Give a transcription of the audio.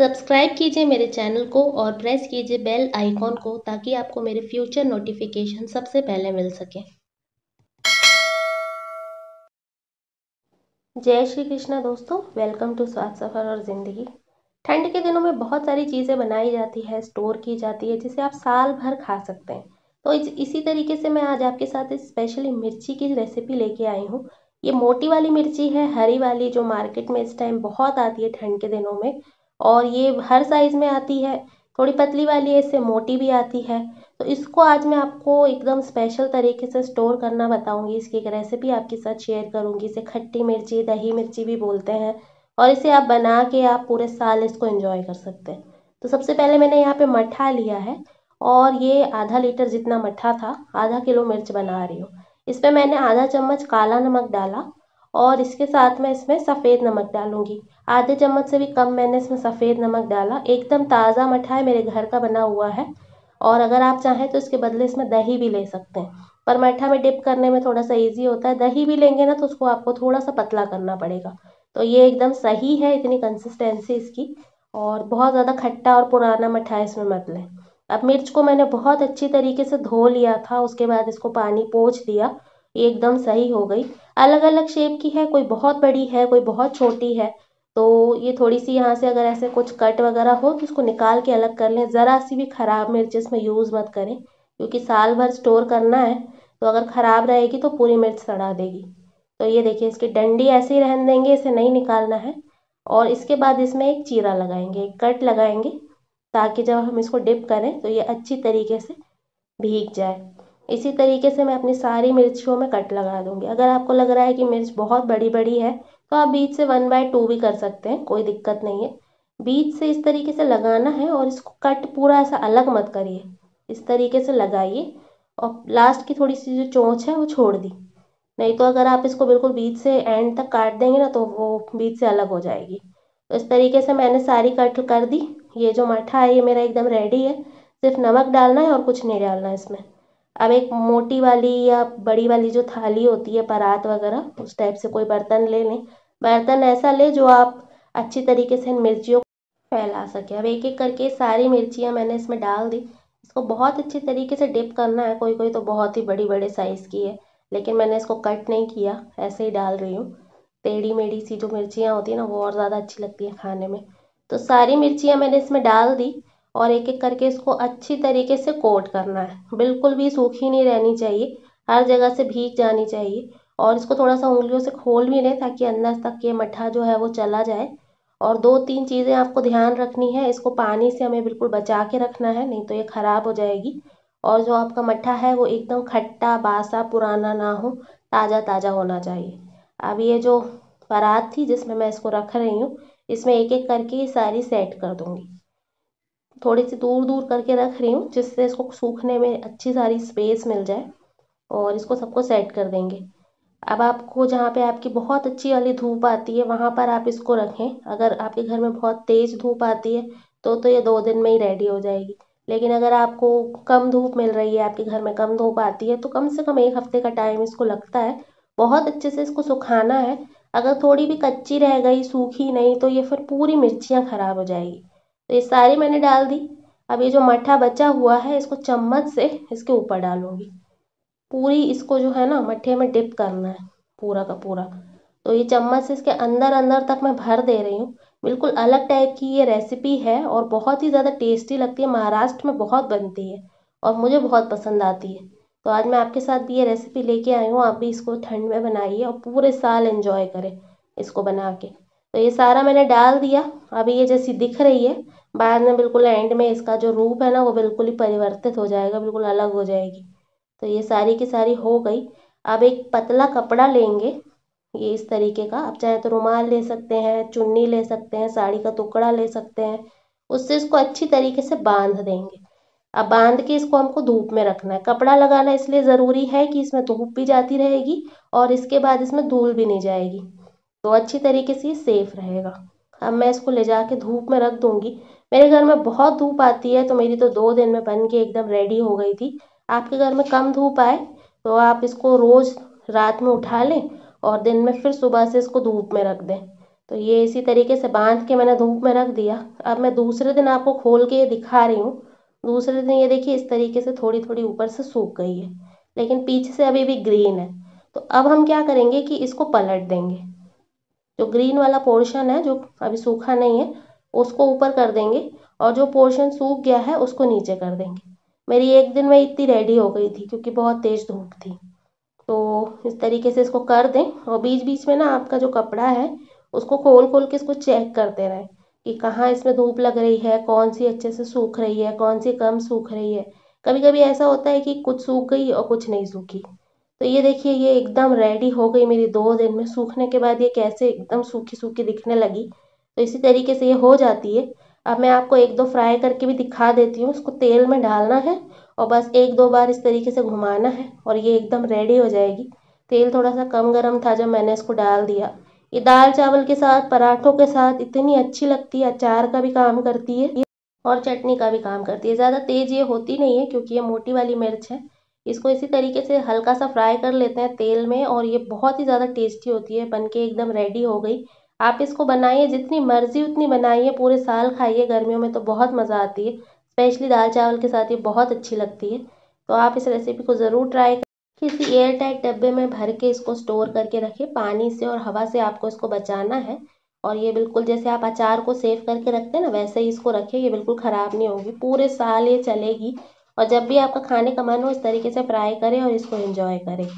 subscribe कीजिए मेरे channel को और प्रेस कीजिए बेल आइकॉन को ताकि आपको मेरे फ्यूचर नोटिफिकेशन सबसे पहले मिल सके जय श्री कृष्णा दोस्तों वेलकम टू स्वाद सफ़र और ज़िंदगी ठंड के दिनों में बहुत सारी चीज़ें बनाई जाती है स्टोर की जाती है जिसे आप साल भर खा सकते हैं तो इस, इसी तरीके से मैं आज आपके साथ स्पेशली मिर्ची की रेसिपी लेके आई हूँ ये मोटी वाली मिर्ची है हरी वाली जो मार्केट में इस टाइम बहुत आती है ठंड के दिनों में और ये हर साइज में आती है थोड़ी पतली वाली है इससे मोटी भी आती है तो इसको आज मैं आपको एकदम स्पेशल तरीके से स्टोर करना बताऊंगी इसकी एक रेसिपी आपके साथ शेयर करूंगी इसे खट्टी मिर्ची दही मिर्ची भी बोलते हैं और इसे आप बना के आप पूरे साल इसको एंजॉय कर सकते हैं तो सबसे पहले मैंने यहाँ पे मठा लिया है और ये आधा लीटर जितना मठा था आधा किलो मिर्च बना रही हूँ इस पर मैंने आधा चम्मच काला नमक डाला और इसके साथ मैं इसमें सफ़ेद नमक डालूँगी आधे चम्मच से भी कम मैंने इसमें सफ़ेद नमक डाला एकदम ताज़ा मठाई मेरे घर का बना हुआ है और अगर आप चाहें तो इसके बदले इसमें दही भी ले सकते हैं पर मठा में डिप करने में थोड़ा सा ईज़ी होता है दही भी लेंगे ना तो उसको आपको थोड़ा सा पतला करना पड़ेगा तो ये एकदम सही है इतनी कंसिस्टेंसी इसकी और बहुत ज़्यादा खट्टा और पुराना मठा इसमें मत लें अब मिर्च को मैंने बहुत अच्छी तरीके से धो लिया था उसके बाद इसको पानी पोछ दिया एकदम सही हो गई अलग अलग शेप की है कोई बहुत बड़ी है कोई बहुत छोटी है तो ये थोड़ी सी यहाँ से अगर ऐसे कुछ कट वगैरह हो तो इसको निकाल के अलग कर लें ज़रा सी भी ख़राब मिर्च इसमें यूज़ मत करें क्योंकि साल भर स्टोर करना है तो अगर ख़राब रहेगी तो पूरी मिर्च सड़ा देगी तो ये देखिए इसकी डंडी ऐसे ही रहने देंगे इसे नहीं निकालना है और इसके बाद इसमें एक चीरा लगाएंगे एक कट लगाएंगे ताकि जब हम इसको डिप करें तो ये अच्छी तरीके से भीग जाए इसी तरीके से मैं अपनी सारी मिर्चों में कट लगा दूंगी अगर आपको लग रहा है कि मिर्च बहुत बड़ी बड़ी है तो आप बीच से वन बाय टू भी कर सकते हैं कोई दिक्कत नहीं है बीच से इस तरीके से लगाना है और इसको कट पूरा ऐसा अलग मत करिए इस तरीके से लगाइए और लास्ट की थोड़ी सी जो चोंच है वो छोड़ दी नहीं तो अगर आप इसको बिल्कुल बीच से एंड तक काट देंगे ना तो वो बीच से अलग हो जाएगी तो इस तरीके से मैंने सारी कट कर दी ये जो मठा है ये मेरा एकदम रेडी है सिर्फ नमक डालना है और कुछ नहीं डालना है इसमें अब एक मोटी वाली या बड़ी वाली जो थाली होती है परात वगैरह उस टाइप से कोई बर्तन ले लें बर्तन ऐसा ले जो आप अच्छी तरीके से इन मिर्चियों को फैला सके अब एक एक करके सारी मिर्चियाँ मैंने इसमें डाल दी इसको बहुत अच्छी तरीके से डिप करना है कोई कोई तो बहुत ही बड़ी बड़े साइज़ की है लेकिन मैंने इसको कट नहीं किया ऐसे ही डाल रही हूँ टेढ़ी मेढ़ी सी जो मिर्चियाँ होती है ना वो और ज़्यादा अच्छी लगती है खाने में तो सारी मिर्चियाँ मैंने इसमें डाल दी और एक एक करके इसको अच्छी तरीके से कोट करना है बिल्कुल भी सूखी नहीं रहनी चाहिए हर जगह से भीग जानी चाहिए और इसको थोड़ा सा उंगलियों से खोल भी लें ताकि अंदर तक ये मठा जो है वो चला जाए और दो तीन चीज़ें आपको ध्यान रखनी है इसको पानी से हमें बिल्कुल बचा के रखना है नहीं तो ये ख़राब हो जाएगी और जो आपका मठा है वो एकदम खट्टा बासा पुराना ना हो ताज़ा ताज़ा होना चाहिए अब ये जो परात थी जिसमें मैं इसको रख रही हूँ इसमें एक एक करके ये सारी सेट कर दूँगी थोड़ी सी दूर दूर करके रख रही हूँ जिससे इसको सूखने में अच्छी सारी स्पेस मिल जाए और इसको सबको सेट कर देंगे अब आपको जहाँ पे आपकी बहुत अच्छी वाली धूप आती है वहाँ पर आप इसको रखें अगर आपके घर में बहुत तेज़ धूप आती है तो तो ये दो दिन में ही रेडी हो जाएगी लेकिन अगर आपको कम धूप मिल रही है आपके घर में कम धूप आती है तो कम से कम एक हफ्ते का टाइम इसको लगता है बहुत अच्छे से इसको सुखाना है अगर थोड़ी भी कच्ची रह गई सूखी नहीं तो ये फिर पूरी मिर्चियाँ ख़राब हो जाएगी तो ये सारी मैंने डाल दी अब ये जो मट्ठा बचा हुआ है इसको चम्मच से इसके ऊपर डालूंगी पूरी इसको जो है ना मट्ठे में डिप करना है पूरा का पूरा तो ये चम्मच से इसके अंदर अंदर तक मैं भर दे रही हूँ बिल्कुल अलग टाइप की ये रेसिपी है और बहुत ही ज़्यादा टेस्टी लगती है महाराष्ट्र में बहुत बनती है और मुझे बहुत पसंद आती है तो आज मैं आपके साथ भी ये रेसिपी लेके आई हूँ आप भी इसको ठंड में बनाइए और पूरे साल एंजॉय करें इसको बना के तो ये सारा मैंने डाल दिया अभी ये जैसी दिख रही है बाद में बिल्कुल एंड में इसका जो रूप है ना वो बिल्कुल ही परिवर्तित हो जाएगा बिल्कुल अलग हो जाएगी तो ये सारी की सारी हो गई अब एक पतला कपड़ा लेंगे ये इस तरीके का आप चाहे तो रुमाल ले सकते हैं चुन्नी ले सकते हैं साड़ी का टुकड़ा ले सकते हैं उससे इसको अच्छी तरीके से बांध देंगे अब बांध के इसको हमको धूप में रखना है कपड़ा लगाना इसलिए ज़रूरी है कि इसमें धूप भी जाती रहेगी और इसके बाद इसमें धूल भी नहीं जाएगी तो अच्छी तरीके से ये सेफ़ रहेगा अब मैं इसको ले जा धूप में रख दूँगी मेरे घर में बहुत धूप आती है तो मेरी तो दो दिन में बन के एकदम रेडी हो गई थी आपके घर में कम धूप आए तो आप इसको रोज़ रात में उठा लें और दिन में फिर सुबह से इसको धूप में रख दें तो ये इसी तरीके से बांध के मैंने धूप में रख दिया अब मैं दूसरे दिन आपको खोल के ये दिखा रही हूँ दूसरे दिन ये देखिए इस तरीके से थोड़ी थोड़ी ऊपर से सूख गई है लेकिन पीछे से अभी भी ग्रीन है तो अब हम क्या करेंगे कि इसको पलट देंगे जो ग्रीन वाला पोर्शन है जो अभी सूखा नहीं है उसको ऊपर कर देंगे और जो पोर्शन सूख गया है उसको नीचे कर देंगे मेरी एक दिन में इतनी रेडी हो गई थी क्योंकि बहुत तेज़ धूप थी तो इस तरीके से इसको कर दें और बीच बीच में ना आपका जो कपड़ा है उसको खोल खोल के इसको चेक करते रहें कि कहाँ इसमें धूप लग रही है कौन सी अच्छे से सूख रही है कौन सी कम सूख रही है कभी कभी ऐसा होता है कि कुछ सूख गई और कुछ नहीं सूखी तो ये देखिए ये एकदम रेडी हो गई मेरी दो दिन में सूखने के बाद ये कैसे एकदम सूखी सूखी दिखने लगी तो इसी तरीके से ये हो जाती है अब मैं आपको एक दो फ्राई करके भी दिखा देती हूँ इसको तेल में डालना है और बस एक दो बार इस तरीके से घुमाना है और ये एकदम रेडी हो जाएगी तेल थोड़ा सा कम गर्म था जब मैंने इसको डाल दिया ये दाल चावल के साथ पराठों के साथ इतनी अच्छी लगती है अचार का भी काम करती है और चटनी का भी काम करती है ज़्यादा तेज़ ये होती नहीं है क्योंकि ये मोटी वाली मिर्च है इसको इसी तरीके से हल्का सा फ्राई कर लेते हैं तेल में और ये बहुत ही ज़्यादा टेस्टी होती है बन के एकदम रेडी हो गई आप इसको बनाइए जितनी मर्ज़ी उतनी बनाइए पूरे साल खाइए गर्मियों में तो बहुत मज़ा आती है स्पेशली दाल चावल के साथ ये बहुत अच्छी लगती है तो आप इस रेसिपी को ज़रूर ट्राई करें किसी एयर टाइट डब्बे में भर के इसको स्टोर करके रखिए पानी से और हवा से आपको इसको बचाना है और ये बिल्कुल जैसे आप अचार को सेव करके रखते हैं ना वैसे ही इसको रखिए ये बिल्कुल ख़राब नहीं होगी पूरे साल ये चलेगी और जब भी आपका खाने का मन हो इस तरीके से फ्राई करें और इसको एंजॉय करें